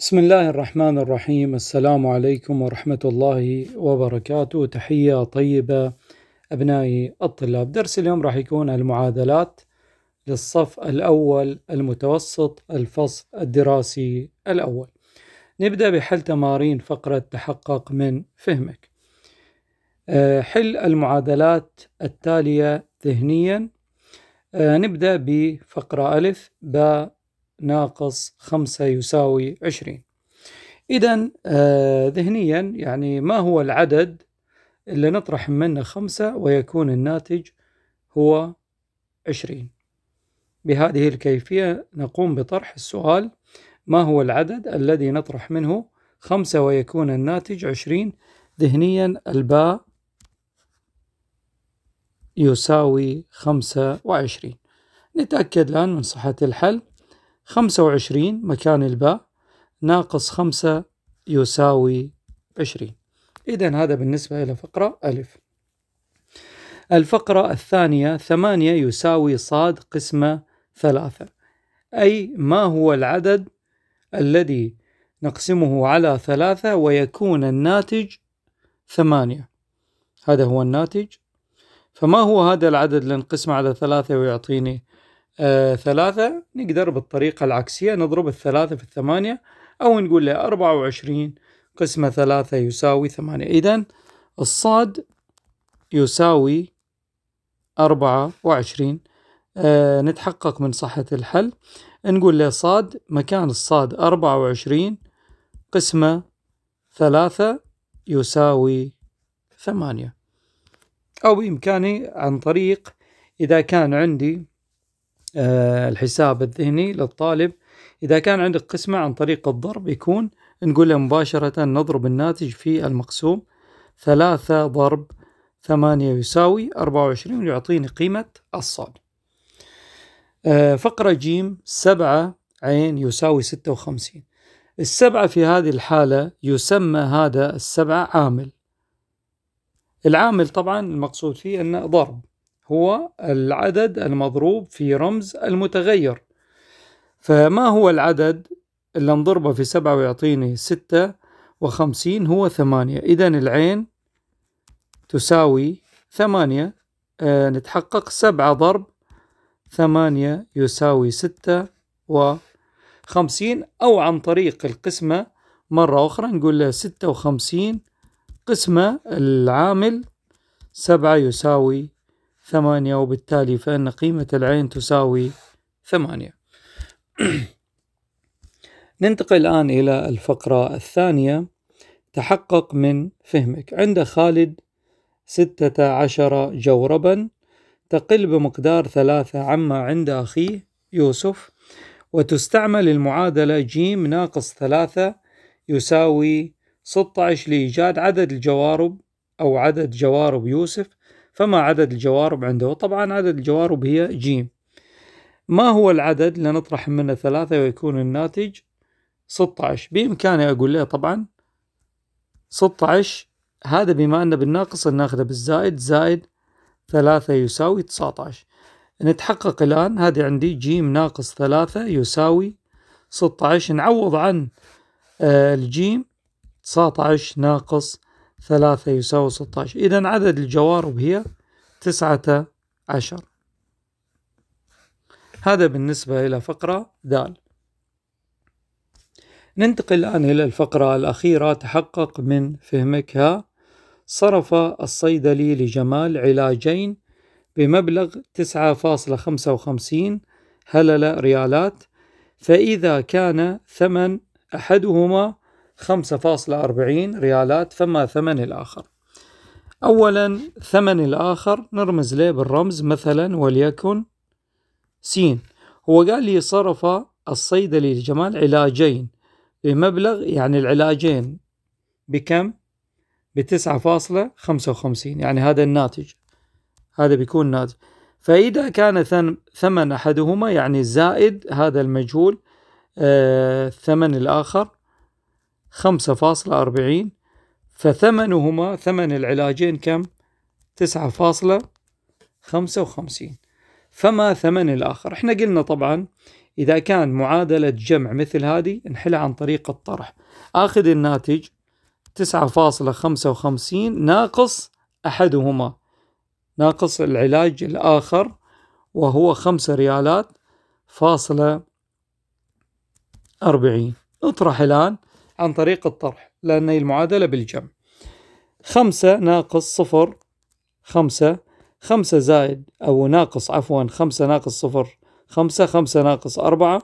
بسم الله الرحمن الرحيم السلام عليكم ورحمة الله وبركاته تحية طيبة أبنائي الطلاب درس اليوم راح يكون المعادلات للصف الأول المتوسط الفصل الدراسي الأول نبدأ بحل تمارين فقرة تحقق من فهمك حل المعادلات التالية ذهنيا نبدأ بفقرة ألف باء ناقص خمسة يساوي عشرين إذا آه ذهنيا يعني ما هو العدد اللي نطرح منه خمسة ويكون الناتج هو عشرين بهذه الكيفية نقوم بطرح السؤال ما هو العدد الذي نطرح منه خمسة ويكون الناتج عشرين ذهنيا الباء يساوي خمسة وعشرين نتأكد الآن من صحة الحل خمسة وعشرين مكان الباء ناقص خمسة يساوي عشرين إذا هذا بالنسبة إلى فقرة ألف الفقرة الثانية ثمانية يساوي صاد قسمة ثلاثة أي ما هو العدد الذي نقسمه على ثلاثة ويكون الناتج ثمانية هذا هو الناتج فما هو هذا العدد اللي نقسمه على ثلاثة ويعطيني آه، ثلاثة نقدر بالطريقة العكسية نضرب الثلاثة في الثمانية أو نقول له أربعة وعشرين قسمة ثلاثة يساوي ثمانية إذا الصاد يساوي أربعة وعشرين آه نتحقق من صحة الحل نقول له صاد مكان الصاد أربعة وعشرين قسمة ثلاثة يساوي ثمانية أو بإمكاني عن طريق إذا كان عندي آه، الحساب الذهني للطالب إذا كان عندك قسمة عن طريق الضرب يكون نقول مباشرة نضرب الناتج في المقسوم ثلاثة ضرب ثمانية يساوي أربعة وعشرين ويعطيني قيمة الصاد آه، فقرة جيم سبعة عين يساوي ستة وخمسين السبعة في هذه الحالة يسمى هذا السبعة عامل العامل طبعا المقصود فيه أنه ضرب هو العدد المضروب في رمز المتغير فما هو العدد اللي نضربه في سبعة ويعطيني ستة وخمسين هو ثمانية إذا العين تساوي ثمانية آه نتحقق سبعة ضرب ثمانية يساوي ستة وخمسين أو عن طريق القسمة مرة أخرى نقول له ستة وخمسين قسمة العامل سبعة يساوي ثمانية وبالتالي فإن قيمة العين تساوي ثمانية ننتقل الآن إلى الفقرة الثانية تحقق من فهمك عند خالد ستة عشر جوربا تقل بمقدار ثلاثة عما عند أخيه يوسف وتستعمل المعادلة جيم ناقص ثلاثة يساوي 16 لإيجاد عدد الجوارب أو عدد جوارب يوسف فما عدد الجوارب عنده طبعا عدد الجوارب هي ج ما هو العدد اللي نطرح منه ثلاثة ويكون الناتج 16 بإمكاني أقول له طبعا 16 هذا بما أنه بالناقص ناخذه بالزائد زائد ثلاثة يساوي 19 نتحقق الآن هذه عندي جيم ناقص ثلاثة يساوي 16 نعوض عن آه، الجيم 19 ناقص ثلاثة يساوي 16 إذا عدد الجوارب هي تسعة عشر هذا بالنسبة إلى فقرة د ننتقل الآن إلى الفقرة الأخيرة تحقق من فهمك ها صرف الصيدلي لجمال علاجين بمبلغ 9.55 هللة ريالات فإذا كان ثمن أحدهما 5.40 ريالات فما ثمن الآخر أولا ثمن الآخر نرمز له بالرمز مثلا وليكن سين هو قال لي صرف الصيدلي لجمال علاجين بمبلغ يعني العلاجين بكم؟ بتسعة فاصلة خمسة وخمسين يعني هذا الناتج هذا بيكون ناتج فإذا كان ثمن أحدهما يعني زائد هذا المجهول آه ثمن الآخر 5.40 فثمنهما ثمن العلاجين كم؟ 9.55 فما ثمن الآخر؟ احنا قلنا طبعا إذا كان معادلة جمع مثل هذه نحلها عن طريق الطرح آخذ الناتج 9.55 ناقص أحدهما ناقص العلاج الآخر وهو خمسة ريالات فاصلة أربعين اطرح الآن عن طريق الطرح لأن المعادلة بالجمع خمسة ناقص صفر خمسة خمسة زائد أو ناقص عفوا خمسة ناقص صفر خمسة خمسة ناقص أربعة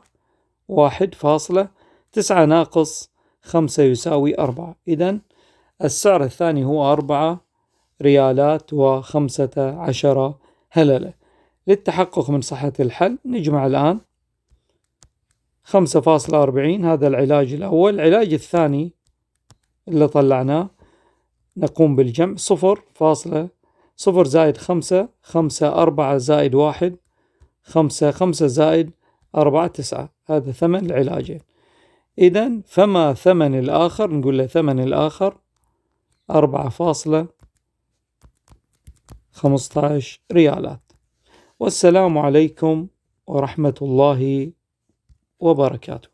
واحد فاصلة تسعة ناقص خمسة يساوي أربعة إذا السعر الثاني هو أربعة ريالات وخمسة عشر هللة للتحقق من صحة الحل نجمع الآن خمسة فاصلة أربعين هذا العلاج الأول العلاج الثاني اللي طلعناه نقوم بالجمع صفر فاصلة صفر زائد خمسة خمسة أربعة زائد واحد خمسة خمسة زائد أربعة تسعة هذا ثمن العلاجين إذا فما ثمن الآخر نقول له ثمن الآخر أربعة فاصلة خمسة ريالات والسلام عليكم ورحمة الله وبركاته